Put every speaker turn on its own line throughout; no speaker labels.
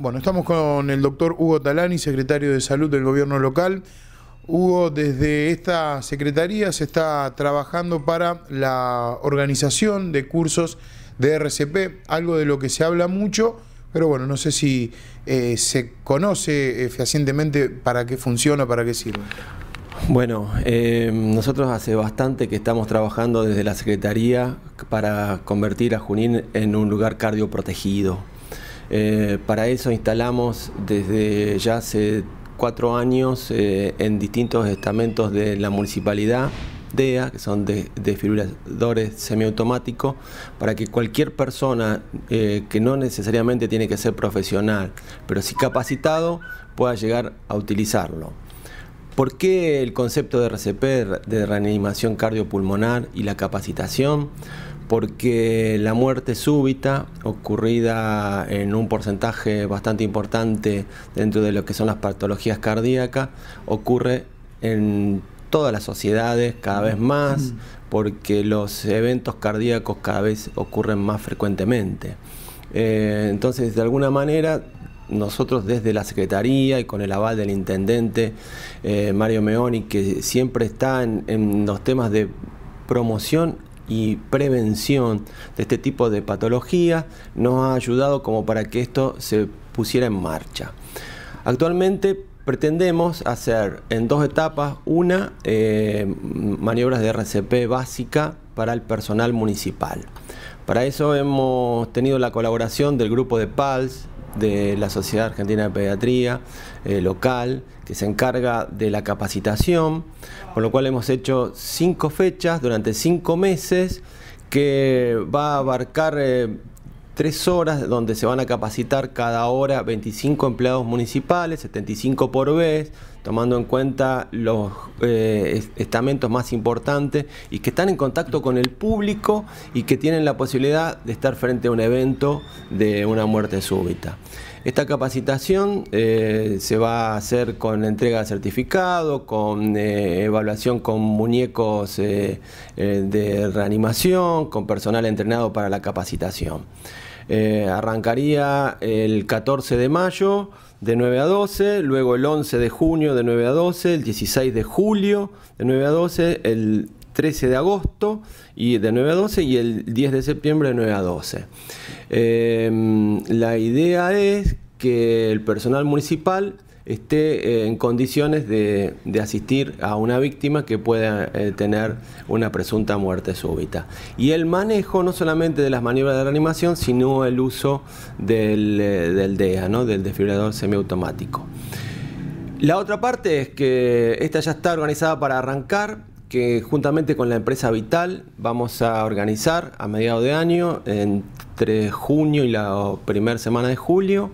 Bueno, estamos con el doctor Hugo Talani, secretario de Salud del Gobierno Local. Hugo, desde esta Secretaría se está trabajando para la organización de cursos de RCP, algo de lo que se habla mucho, pero bueno, no sé si eh, se conoce eficientemente eh, fehacientemente para qué funciona, para qué sirve.
Bueno, eh, nosotros hace bastante que estamos trabajando desde la Secretaría para convertir a Junín en un lugar cardioprotegido. Eh, para eso instalamos desde ya hace cuatro años eh, en distintos estamentos de la municipalidad DEA, que son de, desfibriladores semiautomáticos, para que cualquier persona eh, que no necesariamente tiene que ser profesional, pero sí capacitado, pueda llegar a utilizarlo. ¿Por qué el concepto de RCP, de reanimación cardiopulmonar y la capacitación? porque la muerte súbita, ocurrida en un porcentaje bastante importante dentro de lo que son las patologías cardíacas, ocurre en todas las sociedades cada vez más, mm. porque los eventos cardíacos cada vez ocurren más frecuentemente. Eh, entonces, de alguna manera, nosotros desde la Secretaría y con el aval del Intendente eh, Mario Meoni, que siempre está en los temas de promoción y prevención de este tipo de patologías nos ha ayudado como para que esto se pusiera en marcha. Actualmente pretendemos hacer en dos etapas, una, eh, maniobras de RCP básica para el personal municipal. Para eso hemos tenido la colaboración del grupo de PALS, de la Sociedad Argentina de Pediatría eh, local, que se encarga de la capacitación, por lo cual hemos hecho cinco fechas durante cinco meses que va a abarcar eh, tres horas donde se van a capacitar cada hora 25 empleados municipales, 75 por vez, tomando en cuenta los eh, estamentos más importantes y que están en contacto con el público y que tienen la posibilidad de estar frente a un evento de una muerte súbita. Esta capacitación eh, se va a hacer con entrega de certificado, con eh, evaluación con muñecos de reanimación, con personal entrenado para la capacitación. Eh, arrancaría el 14 de mayo de 9 a 12, luego el 11 de junio de 9 a 12, el 16 de julio de 9 a 12, el 13 de agosto y de 9 a 12 y el 10 de septiembre de 9 a 12. Em, la idea es que el personal municipal esté eh, en condiciones de, asistir a una víctima que pueda eh, tener una presunta muerte súbita. Y el manejo no solamente de las maniobras de reanimación, sino el uso del, eh, DEA, e del desfibrilador semiautomático. La otra parte es que esta ya está organizada para arrancar, que juntamente con la empresa Vital vamos a organizar a mediados de año, entre junio y la primera semana de julio,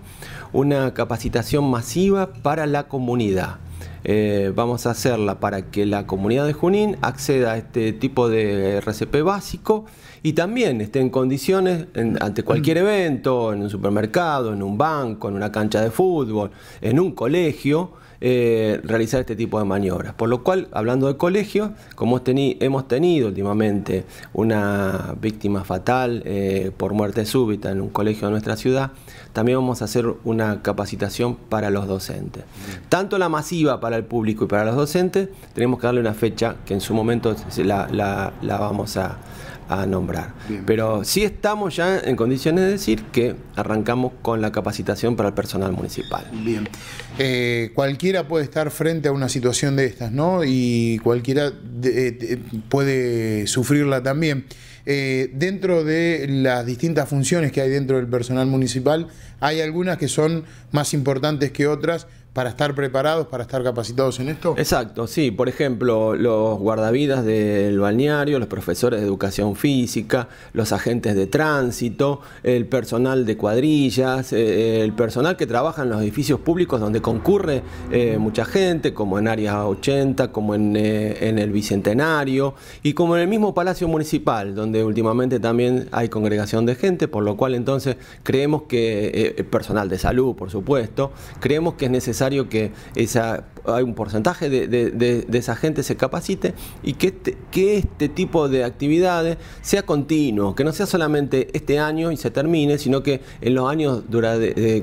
una capacitación masiva para la comunidad. Eh, vamos a hacerla para que la comunidad de Junín acceda a este tipo de RCP básico y también esté en condiciones ante cualquier evento, en un supermercado, en un banco, en una cancha de fútbol, en un colegio, eh, realizar este tipo de maniobras. Por lo cual, hablando de colegios, como hemos tenido últimamente una víctima fatal eh, por muerte súbita en un colegio de nuestra ciudad, también vamos a hacer una capacitación para los docentes. Tanto la masiva para el público y para los docentes, tenemos que darle una fecha que en su momento la vamos a, a nombrar. Pero sí estamos ya en condiciones de decir que arrancamos con la capacitación para el personal municipal.
Bien. Eh, cualquiera puede estar frente a una situación de estas, ¿no? Y cualquiera eh, puede sufrirla también. Eh, dentro de las distintas funciones que hay dentro del personal municipal, hay algunas que son más importantes que otras, para estar preparados, para estar capacitados en esto? Exacto, sí. Por
ejemplo, los guardavidas del balneario, los profesores de educación física, los agentes de tránsito, el personal de cuadrillas, eh, el personal que trabaja en los edificios públicos donde concurre eh, mucha gente, como en Área 80, como eh, en, el Bicentenario y como en el mismo Palacio Municipal, donde últimamente también hay congregación de gente, por lo cual entonces creemos que, personal de salud, por supuesto, creemos que es necesario que esa hay un porcentaje de, esa gente se capacite y que este, que este tipo de actividades sea continuo, que no sea solamente este año y se termine, sino que en los años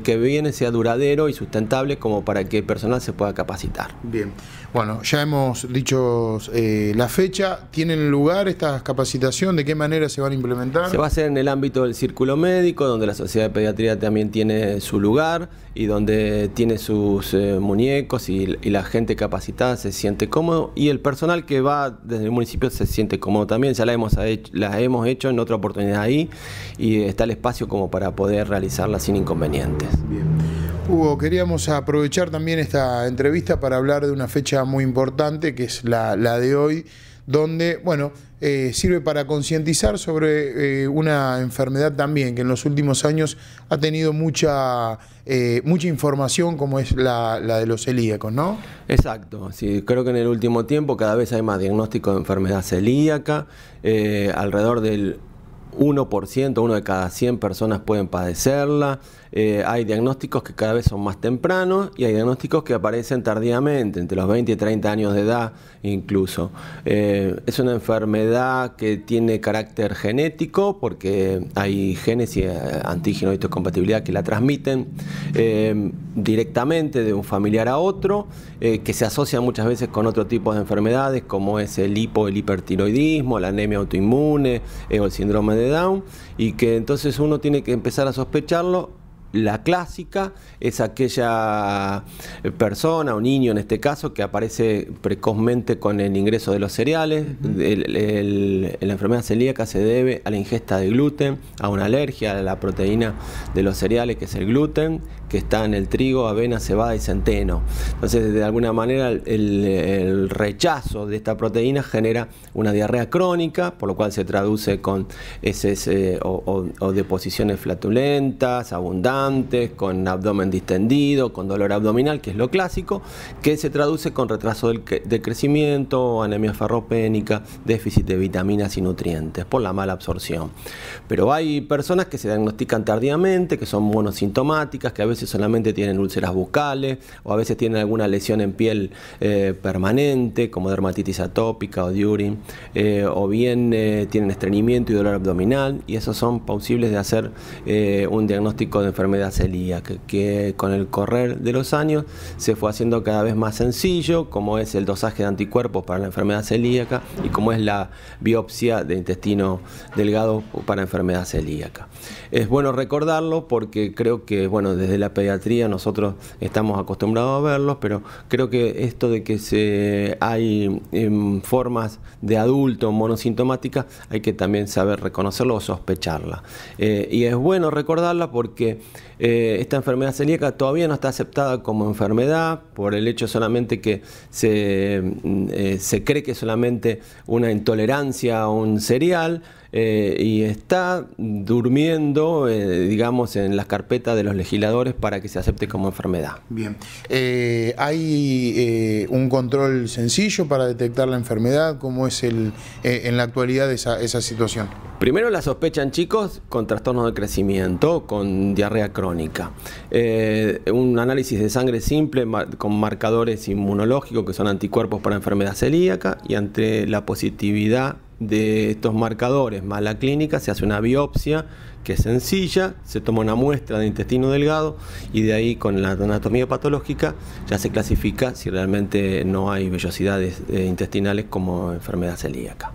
que vienen sea
duradero y sustentable como para que el personal se pueda capacitar. Bien, bueno, ya hemos dicho eh, la fecha, ¿tienen lugar estas capacitaciones? ¿De qué manera se van a implementar? Se va a
hacer en el ámbito del círculo médico, donde la Sociedad de Pediatría también tiene su lugar y donde tiene sus eh, muñecos y la gente capacitada se siente cómodo y el personal que va desde el municipio se siente cómodo también. Ya la hemos, hecho, hemos hecho en otra oportunidad ahí y está el espacio como para poder realizarla sin inconvenientes. Bien.
Hugo, queríamos aprovechar también esta entrevista para hablar de una fecha muy importante que es la, la de hoy donde, bueno, eh, sirve para concientizar sobre eh, una enfermedad también que en los últimos años ha tenido mucha, eh, mucha información como es la, la, de los celíacos, ¿no?
Exacto, sí, creo que en el último tiempo cada vez hay más diagnóstico de enfermedad celíaca, alrededor del 1%, uno de cada 100 personas pueden padecerla. Eh, hay diagnósticos que cada vez son más tempranos y hay diagnósticos que aparecen tardíamente, entre los 20 y 30 años de edad incluso. Eh, es una enfermedad que tiene carácter genético porque hay genes y eh, antígenos de compatibilidad que la transmiten directamente de un familiar a otro, que se asocia muchas veces con otro tipo de enfermedades como es el hipo, el hipertiroidismo, la anemia autoinmune o el síndrome de Down y que entonces uno tiene que empezar a sospecharlo. La clásica es aquella eh, persona o niño en este caso que aparece precozmente con el ingreso de los cereales. la enfermedad celíaca se debe a la ingesta de gluten, a una alergia a la proteína de los cereales que es el gluten, que está en el trigo, avena, cebada y centeno. Entonces, de alguna manera, el, rechazo de esta proteína genera una diarrea crónica, por lo cual se traduce con eh, deposiciones flatulentas, abundantes, con abdomen distendido, con dolor abdominal, que es lo clásico, que se traduce con retraso del, del crecimiento, anemia ferropénica, déficit de vitaminas y nutrientes por la mala absorción. Pero hay personas que se diagnostican tardíamente, que son monosintomáticas, que a veces solamente tienen úlceras bucales o a veces tienen alguna lesión en piel eh, permanente como dermatitis atópica o durin, eh, o bien eh, tienen estreñimiento y dolor abdominal y esos son posibles de hacer un diagnóstico de enfermedad celíaca que con el correr de los años se fue haciendo cada vez más sencillo como es el dosaje de anticuerpos para la enfermedad celíaca y como es la biopsia de intestino delgado para enfermedad celíaca. Es bueno recordarlo porque creo que bueno, desde la pediatría nosotros estamos acostumbrados a verlos, pero creo que esto de que se, hay em, formas de adulto monosintomáticas, hay que también saber reconocerlo o sospecharla. Eh, y es bueno recordarla porque eh, esta enfermedad celíaca todavía no está aceptada como enfermedad por el hecho solamente que se, mm, eh, cree que es solamente una intolerancia a un cereal. Eh, y está durmiendo, digamos, en las carpetas de los legisladores para que se acepte como enfermedad.
Bien. ¿Hay un control sencillo para detectar la enfermedad? ¿Cómo es el, en la actualidad esa, esa situación? Primero la
sospechan chicos con trastornos de crecimiento, con diarrea crónica. Eh, un análisis de sangre simple con marcadores inmunológicos que son anticuerpos para enfermedad celíaca y ante la positividad de estos marcadores más la clínica se hace una biopsia que es sencilla, se toma una muestra de intestino delgado y de ahí con la anatomía patológica ya se clasifica si realmente no hay vellosidades eh, intestinales como enfermedad celíaca.